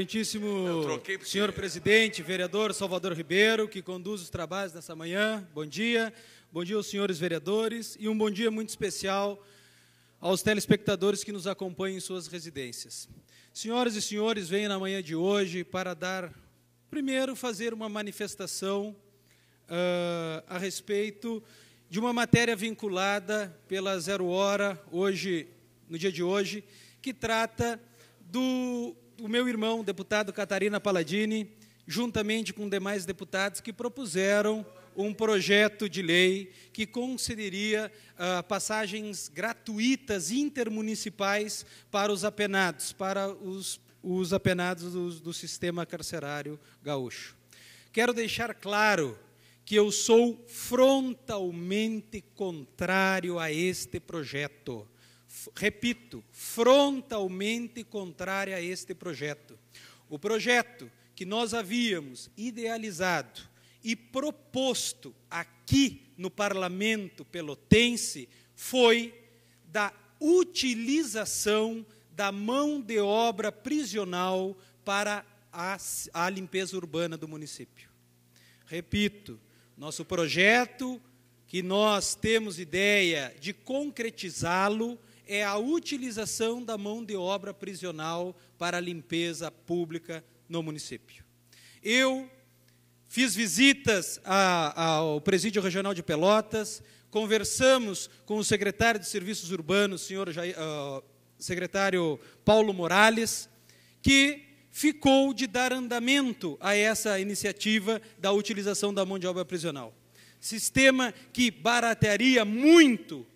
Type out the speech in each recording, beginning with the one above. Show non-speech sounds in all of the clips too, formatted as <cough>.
Excelentíssimo porque... senhor presidente, vereador Salvador Ribeiro, que conduz os trabalhos nessa manhã, bom dia. Bom dia aos senhores vereadores e um bom dia muito especial aos telespectadores que nos acompanham em suas residências. Senhoras e senhores, venho na manhã de hoje para dar, primeiro, fazer uma manifestação uh, a respeito de uma matéria vinculada pela Zero Hora, hoje, no dia de hoje, que trata do o meu irmão, deputado Catarina Palladini, juntamente com demais deputados que propuseram um projeto de lei que concederia uh, passagens gratuitas intermunicipais para os apenados, para os, os apenados do, do sistema carcerário gaúcho. Quero deixar claro que eu sou frontalmente contrário a este projeto repito, frontalmente contrária a este projeto. O projeto que nós havíamos idealizado e proposto aqui no parlamento pelotense foi da utilização da mão de obra prisional para a, a, limpeza urbana do município. Repito, nosso projeto, que nós temos ideia de concretizá-lo, é a utilização da mão de obra prisional para a limpeza pública no município. Eu fiz visitas ao Presídio Regional de Pelotas, conversamos com o secretário de Serviços Urbanos, senhor Jair, uh, secretário Paulo Morales, que ficou de dar andamento a essa iniciativa da utilização da mão de obra prisional. Sistema que baratearia muito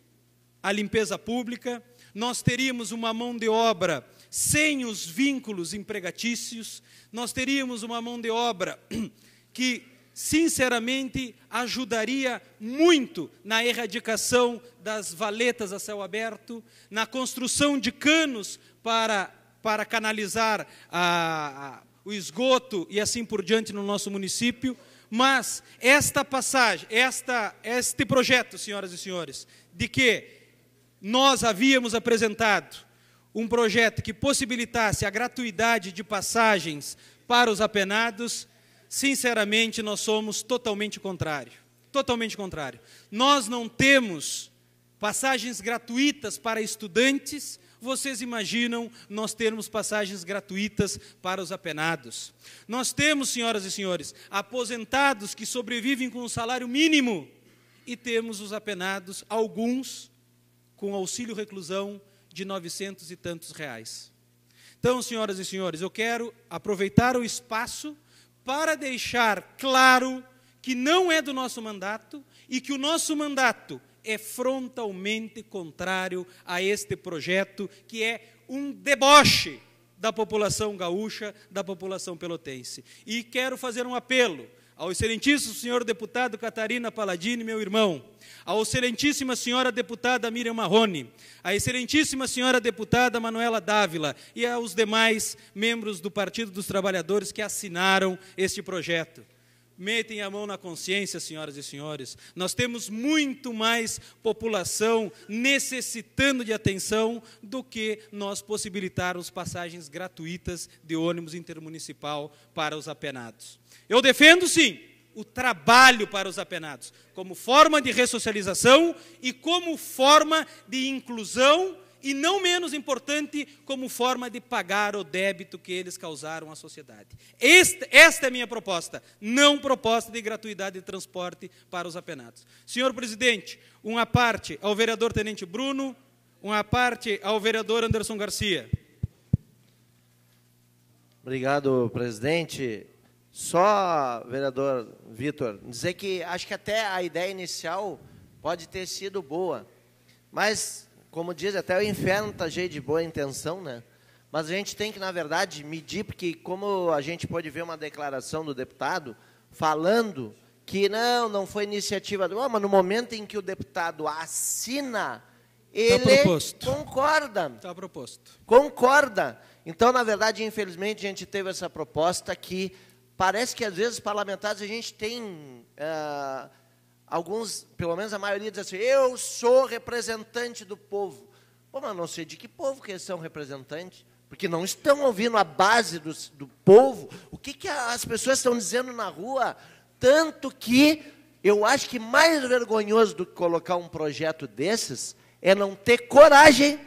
a limpeza pública, nós teríamos uma mão de obra sem os vínculos empregatícios, nós teríamos uma mão de obra <clears throat> que, sinceramente, ajudaria muito na erradicação das valetas a céu aberto, na construção de canos para, para canalizar a, a, o esgoto e assim por diante no nosso município. Mas esta passagem, esta, este projeto, senhoras e senhores, de que nós havíamos apresentado um projeto que possibilitasse a gratuidade de passagens para os apenados, sinceramente, nós somos totalmente contrário. Totalmente contrário. Nós não temos passagens gratuitas para estudantes, vocês imaginam nós termos passagens gratuitas para os apenados? Nós temos, senhoras e senhores, aposentados que sobrevivem com um salário mínimo e temos os apenados, alguns com auxílio reclusão de 900 e tantos reais. Então, senhoras e senhores, eu quero aproveitar o espaço para deixar claro que não é do nosso mandato e que o nosso mandato é frontalmente contrário a este projeto que é um deboche da população gaúcha, da população pelotense. E quero fazer um apelo ao excelentíssimo senhor deputado Catarina Paladini, meu irmão. À excelentíssima senhora deputada Miriam Marrone. À excelentíssima senhora deputada Manuela Dávila. E aos demais membros do Partido dos Trabalhadores que assinaram este projeto. Metem a mão na consciência, senhoras e senhores. Nós temos muito mais população necessitando de atenção do que nós possibilitarmos passagens gratuitas de ônibus intermunicipal para os apenados. Eu defendo, sim, o trabalho para os apenados como forma de ressocialização e como forma de inclusão e não menos importante, como forma de pagar o débito que eles causaram à sociedade. Este, esta é a minha proposta, não proposta de gratuidade de transporte para os apenados. Senhor presidente, uma parte ao vereador Tenente Bruno, uma parte ao vereador Anderson Garcia. Obrigado, presidente. Só, vereador Vitor, dizer que acho que até a ideia inicial pode ter sido boa, mas como diz, até o inferno está cheio de boa intenção, né? Mas a gente tem que, na verdade, medir, porque como a gente pode ver uma declaração do deputado falando que não, não foi iniciativa do. Oh, mas no momento em que o deputado assina, tá ele tá concorda. Está proposto. Concorda. Então, na verdade, infelizmente, a gente teve essa proposta que parece que às vezes parlamentares a gente tem. Uh, alguns, pelo menos a maioria, diz assim: eu sou representante do povo. Pô, mas não sei de que povo que eles são representantes, porque não estão ouvindo a base do, do povo. O que, que as pessoas estão dizendo na rua? Tanto que eu acho que mais vergonhoso do que colocar um projeto desses é não ter coragem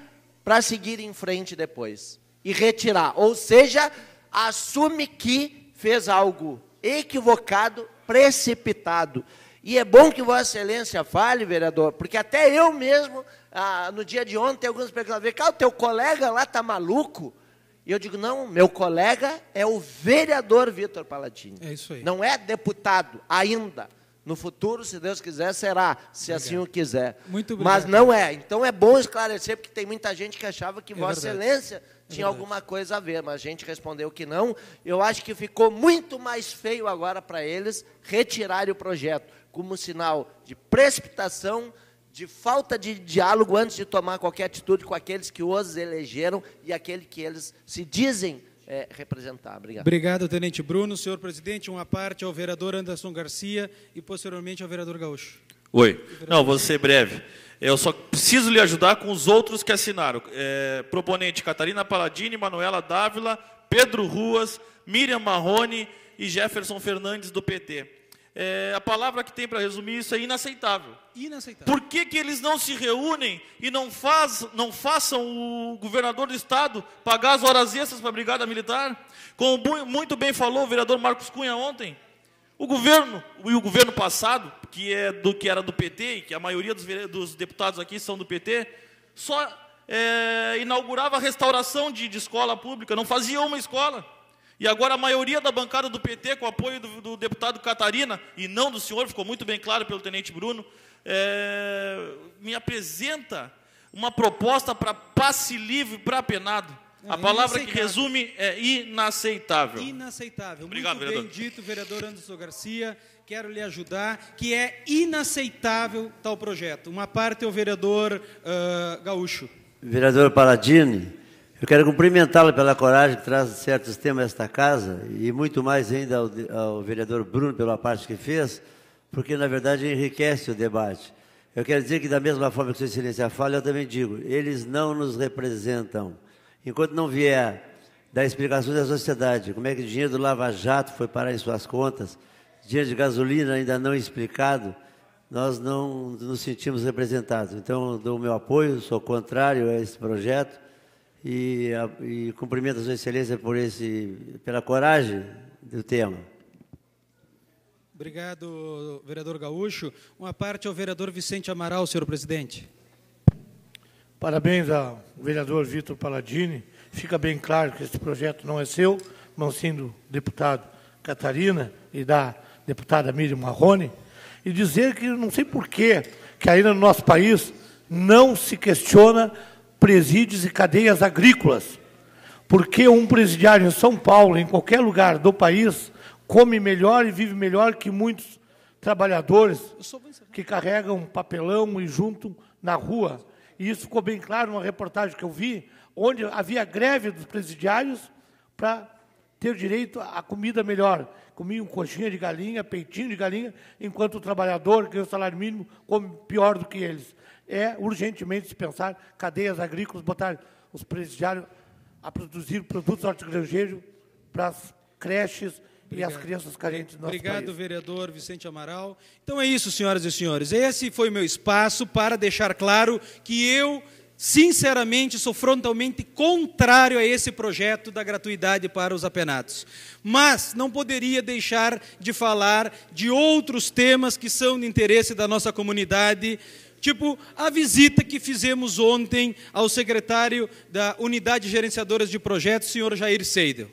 para seguir em frente depois e retirar. Ou seja, assume que fez algo equivocado, precipitado. E é bom que Vossa Excelência fale, vereador, porque até eu mesmo, ah, no dia de ontem, alguns perguntaram, vê cá, o teu colega lá está maluco? E eu digo, não, meu colega é o vereador Vitor Palatini. É isso aí. Não é deputado ainda. No futuro, se Deus quiser, será, se obrigado. assim o quiser. Muito obrigado. Mas não é. Então é bom esclarecer, porque tem muita gente que achava que é Vossa verdade. Excelência é tinha alguma coisa a ver, mas a gente respondeu que não. Eu acho que ficou muito mais feio agora para eles retirarem o projeto como um sinal de precipitação, de falta de diálogo antes de tomar qualquer atitude com aqueles que os elegeram e aquele que eles se dizem é, representar. Obrigado. Obrigado, Tenente Bruno. Senhor Presidente, uma parte ao vereador Anderson Garcia e, posteriormente, ao vereador Gaúcho. Oi. Não, vou ser breve. Eu só preciso lhe ajudar com os outros que assinaram. É, proponente Catarina Paladini, Manuela Dávila, Pedro Ruas, Miriam Marrone e Jefferson Fernandes, do PT é, a palavra que tem para resumir isso é inaceitável. Inaceitável. Por que, que eles não se reúnem e não, faz, não façam o governador do Estado pagar as horas extras para a Brigada Militar? Como muito bem falou o vereador Marcos Cunha ontem, o governo, e o governo passado, que, é do, que era do PT, e que a maioria dos, dos deputados aqui são do PT, só é, inaugurava a restauração de, de escola pública, não fazia uma escola. E agora a maioria da bancada do PT, com apoio do, do deputado Catarina, e não do senhor, ficou muito bem claro pelo tenente Bruno, é, me apresenta uma proposta para passe livre para penado. a é palavra que resume é inaceitável. Inaceitável. Obrigado, Muito vereador. bem dito, vereador Anderson Garcia. Quero lhe ajudar, que é inaceitável tal projeto. Uma parte é o vereador uh, Gaúcho. Vereador Paladini, eu quero cumprimentá-lo pela coragem que traz certos temas a esta casa e muito mais ainda ao, ao, vereador Bruno pela parte que fez, porque na verdade enriquece o debate. Eu quero dizer que da mesma forma que Sua Excelência fala, eu também digo, eles não nos representam. Enquanto não vier da explicação da sociedade, como é que o dinheiro do Lava Jato foi parar em suas contas, dinheiro de gasolina ainda não explicado, nós não nos sentimos representados. Então, dou o meu apoio, sou contrário a esse projeto e, a, e cumprimento a Sua Excelência por esse, pela coragem do tema. Obrigado, vereador Gaúcho. Uma parte ao vereador Vicente Amaral, senhor presidente. Parabéns ao vereador Vitor Paladini. Fica bem claro que esse projeto não é seu, não sendo deputado Catarina e da deputada Miriam Marrone. E dizer que não sei porquê que ainda no nosso país não se questiona presídios e cadeias agrícolas. Porque um presidiário em São Paulo, em qualquer lugar do país, come melhor e vive melhor que muitos trabalhadores que carregam papelão e juntam na rua. E isso ficou bem claro numa reportagem que eu vi, onde havia greve dos presidiários para ter direito à comida melhor. Comiam coxinha de galinha, peitinho de galinha, enquanto o trabalhador, que ganha o salário mínimo, come pior do que eles é urgentemente se pensar cadeias agrícolas, botar os presidiários a produzir produtos hortigranjeiros para as creches Obrigado. e as crianças carentes do nosso Obrigado, país. vereador Vicente Amaral. Então é isso, senhoras e senhores. Esse foi meu espaço para deixar claro que eu sinceramente sou frontalmente contrário a esse projeto da gratuidade para os apenados. Mas não poderia deixar de falar de outros temas que são de interesse da nossa comunidade, tipo a visita que fizemos ontem ao secretário da Unidade Gerenciadora de Projetos, senhor Jair Seidel.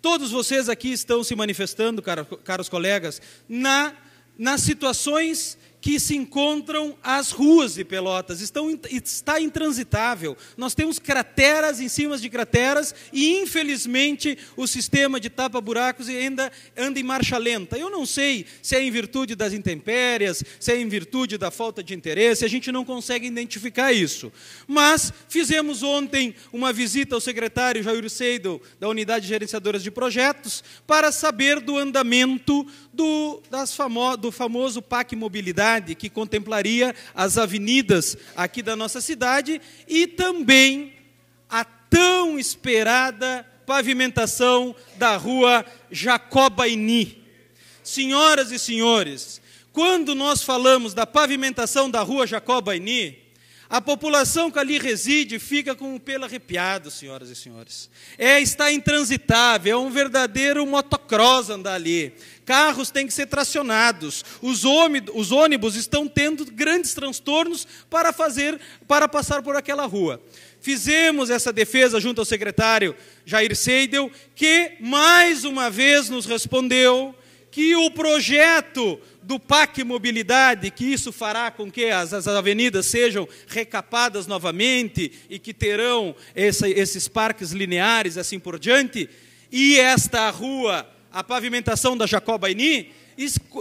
Todos vocês aqui estão se manifestando, caros colegas, na, nas situações que se encontram as ruas de Pelotas. Estão, está intransitável. Nós temos crateras em cima de crateras e, infelizmente, o sistema de tapa-buracos ainda anda em marcha lenta. Eu não sei se é em virtude das intempéries, se é em virtude da falta de interesse, a gente não consegue identificar isso. Mas fizemos ontem uma visita ao secretário Jair Seidel, da Unidade de Gerenciadora de Projetos, para saber do andamento do, das famo, do famoso PAC Mobilidade cidade, que contemplaria as avenidas aqui da nossa cidade e também a tão esperada pavimentação da rua Jacobaini. Senhoras e senhores, quando nós falamos da pavimentação da rua Jacobaini, a população que ali reside fica com o pelo arrepiado, senhoras e senhores. É está intransitável, é um verdadeiro motocross andar ali. Carros têm que ser tracionados. Os, os ônibus estão tendo grandes transtornos para fazer para passar por aquela rua. Fizemos essa defesa junto ao secretário Jair Seidel, que mais uma vez nos respondeu que o projeto do PAC Mobilidade, que isso fará com que as, as avenidas sejam recapadas novamente e que terão essa, esses parques lineares, assim por diante, e esta rua, a pavimentação da Jacobaini,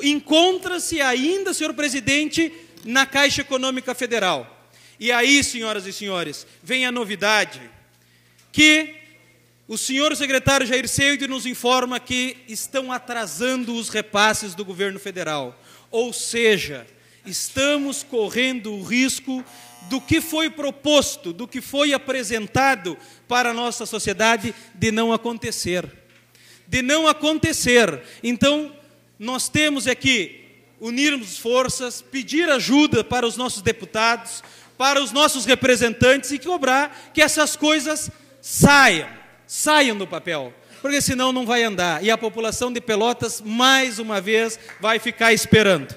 encontra-se ainda, senhor presidente, na Caixa Econômica Federal. E aí, senhoras e senhores, vem a novidade que o senhor secretário Jair Seide nos informa que estão atrasando os repasses do governo federal. Ou seja, estamos correndo o risco do que foi proposto, do que foi apresentado para a nossa sociedade de não acontecer. De não acontecer. Então, nós temos aqui unirmos forças, pedir ajuda para os nossos deputados, para os nossos representantes e cobrar que essas coisas saiam saiam do papel, porque senão não vai andar e a população de Pelotas, mais uma vez, vai ficar esperando.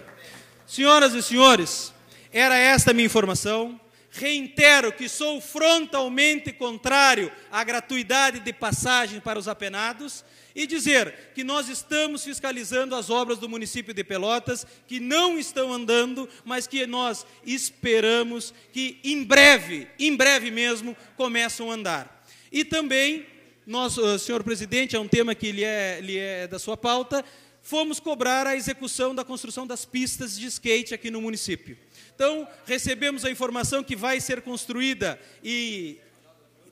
Senhoras e senhores, era esta minha informação. Reitero que sou frontalmente contrário à gratuidade de passagem para os apenados e dizer que nós estamos fiscalizando as obras do município de Pelotas, que não estão andando, mas que nós esperamos que em breve, em breve mesmo, começam a andar. E também nós, ah, senhor presidente, é um tema que lhe é, lhe é da sua pauta, fomos cobrar a execução da construção das pistas de skate aqui no município. Então, recebemos a informação que vai ser construída e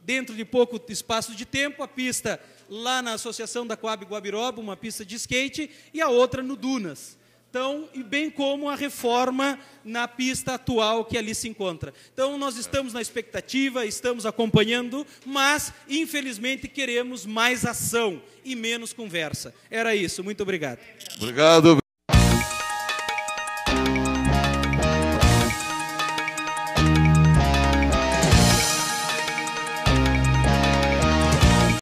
dentro de pouco espaço de tempo a pista lá na Associação da Coab Guabiroba, uma pista de skate, e a outra no Dunas. Então, e bem como a reforma na pista atual que ali se encontra. Então, nós estamos na expectativa, estamos acompanhando, mas, infelizmente, queremos mais ação e menos conversa. Era isso. Muito obrigado. Obrigado.